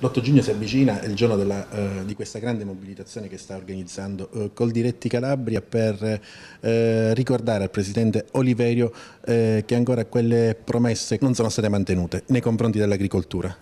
L'8 giugno si avvicina, è il giorno della, eh, di questa grande mobilitazione che sta organizzando eh, Col Diretti Calabria per eh, ricordare al Presidente Oliverio eh, che ancora quelle promesse non sono state mantenute nei confronti dell'agricoltura.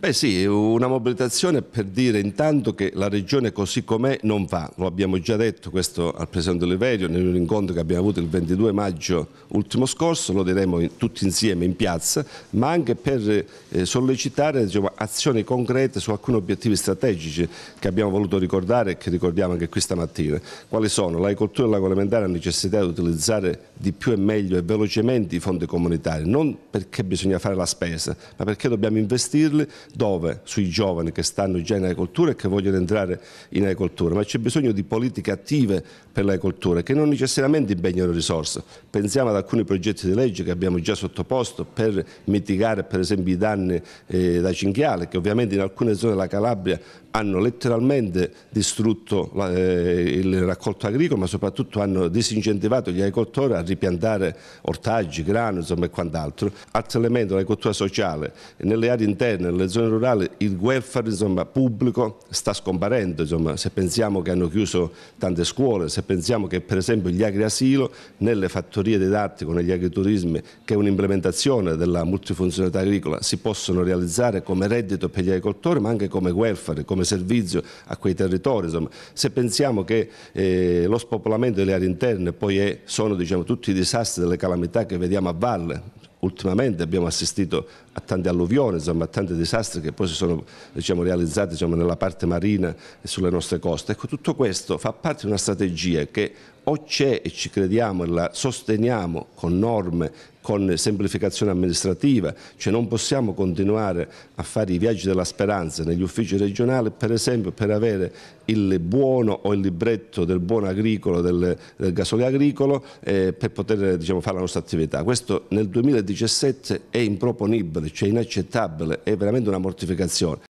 Beh sì, una mobilitazione per dire intanto che la regione così com'è non va, lo abbiamo già detto questo al Presidente Oliverio nell'incontro che abbiamo avuto il 22 maggio ultimo scorso, lo diremo in, tutti insieme in piazza, ma anche per eh, sollecitare diciamo, azioni concrete su alcuni obiettivi strategici che abbiamo voluto ricordare e che ricordiamo anche qui stamattina. Quali sono? L'agricoltura e l'agroalimentare hanno necessità di utilizzare di più e meglio e velocemente i fondi comunitari, non perché bisogna fare la spesa, ma perché dobbiamo investirli dove? Sui giovani che stanno già in agricoltura e che vogliono entrare in agricoltura, ma c'è bisogno di politiche attive per l'agricoltura che non necessariamente impegnano risorse. Pensiamo ad alcuni progetti di legge che abbiamo già sottoposto per mitigare per esempio i danni eh, da cinghiale che ovviamente in alcune zone della Calabria hanno letteralmente distrutto la, eh, il raccolto agricolo ma soprattutto hanno disincentivato gli agricoltori a ripiantare ortaggi, grano insomma, e quant'altro. Altro elemento, l'agricoltura sociale, nelle aree interne, nelle zone rurali il welfare insomma, pubblico sta scomparendo, insomma, se pensiamo che hanno chiuso tante scuole, se pensiamo che per esempio gli agriasilo nelle fattorie didattiche, negli agriturismi che è un'implementazione della multifunzionalità agricola si possono realizzare come reddito per gli agricoltori ma anche come welfare, come servizio a quei territori. Insomma. Se pensiamo che eh, lo spopolamento delle aree interne poi è, sono diciamo, tutti i disastri delle calamità che vediamo a valle, ultimamente abbiamo assistito a tante alluvioni, insomma, a tanti disastri che poi si sono diciamo, realizzati diciamo, nella parte marina e sulle nostre coste. Ecco, tutto questo fa parte di una strategia che o c'è e ci crediamo e la sosteniamo con norme con semplificazione amministrativa, cioè non possiamo continuare a fare i viaggi della speranza negli uffici regionali per esempio per avere il buono o il libretto del buono agricolo, del, del gasolio agricolo eh, per poter diciamo, fare la nostra attività. Questo nel 2017 è improponibile, cioè inaccettabile, è veramente una mortificazione.